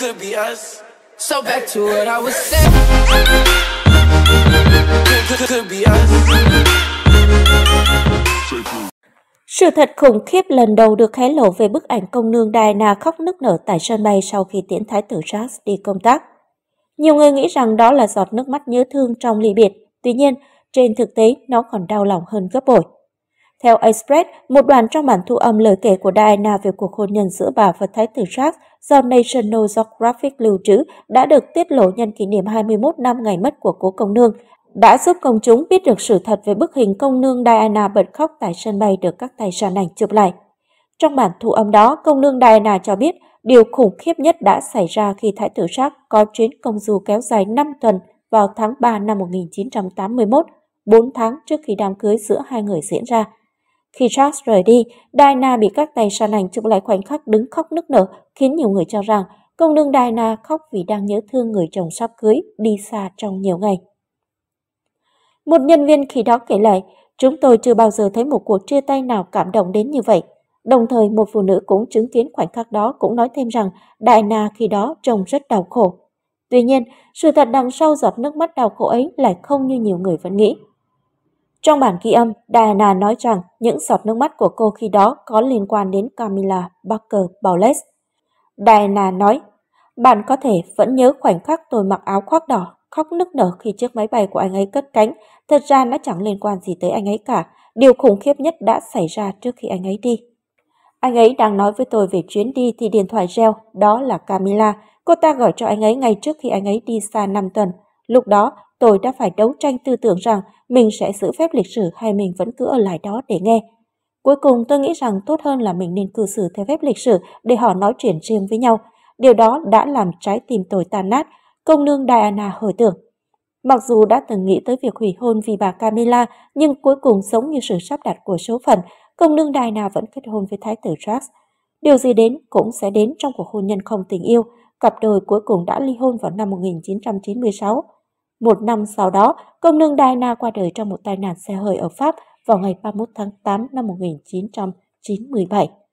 could be us. So back to what I was saying. Could, could be us. Sự thật khủng khiếp lần đầu được hé lộ về bức ảnh công nương Diana khóc nức nở tại sân bay sau khi tiễn thái tử Charles đi công tác. Nhiều người nghĩ rằng đó là giọt nước mắt nhớ thương trong ly biệt, tuy nhiên, trên thực tế nó còn đau lòng hơn gấp bội. Theo Express, một đoạn trong bản thu âm lời kể của Diana về cuộc hôn nhân giữa bà và Thái tử Charles do National Geographic lưu trữ đã được tiết lộ nhân kỷ niệm 21 năm ngày mất của cố công nương, đã giúp công chúng biết được sự thật về bức hình công nương Diana bật khóc tại sân bay được các tài sản ảnh chụp lại. Trong bản thu âm đó, công nương Diana cho biết điều khủng khiếp nhất đã xảy ra khi Thái tử Charles có chuyến công du kéo dài 5 tuần vào tháng 3 năm 1981, 4 tháng trước khi đám cưới giữa hai người diễn ra. Khi Charles rời đi, Diana bị các tay săn ảnh chụp lại khoảnh khắc đứng khóc nức nở, khiến nhiều người cho rằng công nương Diana khóc vì đang nhớ thương người chồng sắp cưới đi xa trong nhiều ngày. Một nhân viên khi đó kể lại, chúng tôi chưa bao giờ thấy một cuộc chia tay nào cảm động đến như vậy. Đồng thời một phụ nữ cũng chứng kiến khoảnh khắc đó cũng nói thêm rằng Diana khi đó trông rất đau khổ. Tuy nhiên, sự thật đằng sau giọt nước mắt đau khổ ấy lại không như nhiều người vẫn nghĩ. Trong bản ghi âm, Diana nói rằng những giọt nước mắt của cô khi đó có liên quan đến Camilla barker Bowles. Diana nói, bạn có thể vẫn nhớ khoảnh khắc tôi mặc áo khoác đỏ, khóc nức nở khi chiếc máy bay của anh ấy cất cánh. Thật ra nó chẳng liên quan gì tới anh ấy cả. Điều khủng khiếp nhất đã xảy ra trước khi anh ấy đi. Anh ấy đang nói với tôi về chuyến đi thì điện thoại reo, đó là Camilla. Cô ta gọi cho anh ấy ngay trước khi anh ấy đi xa 5 tuần. Lúc đó, tôi đã phải đấu tranh tư tưởng rằng mình sẽ giữ phép lịch sử hay mình vẫn cứ ở lại đó để nghe. Cuối cùng tôi nghĩ rằng tốt hơn là mình nên cư xử theo phép lịch sử để họ nói chuyện riêng với nhau. Điều đó đã làm trái tim tôi tan nát, công nương Diana hồi tưởng. Mặc dù đã từng nghĩ tới việc hủy hôn vì bà Camilla, nhưng cuối cùng giống như sự sắp đặt của số phận, công nương Diana vẫn kết hôn với thái tử Charles. Điều gì đến cũng sẽ đến trong cuộc hôn nhân không tình yêu. Cặp đôi cuối cùng đã ly hôn vào năm 1996. Một năm sau đó, công nương Diana qua đời trong một tai nạn xe hơi ở Pháp vào ngày 31 tháng 8 năm 1997.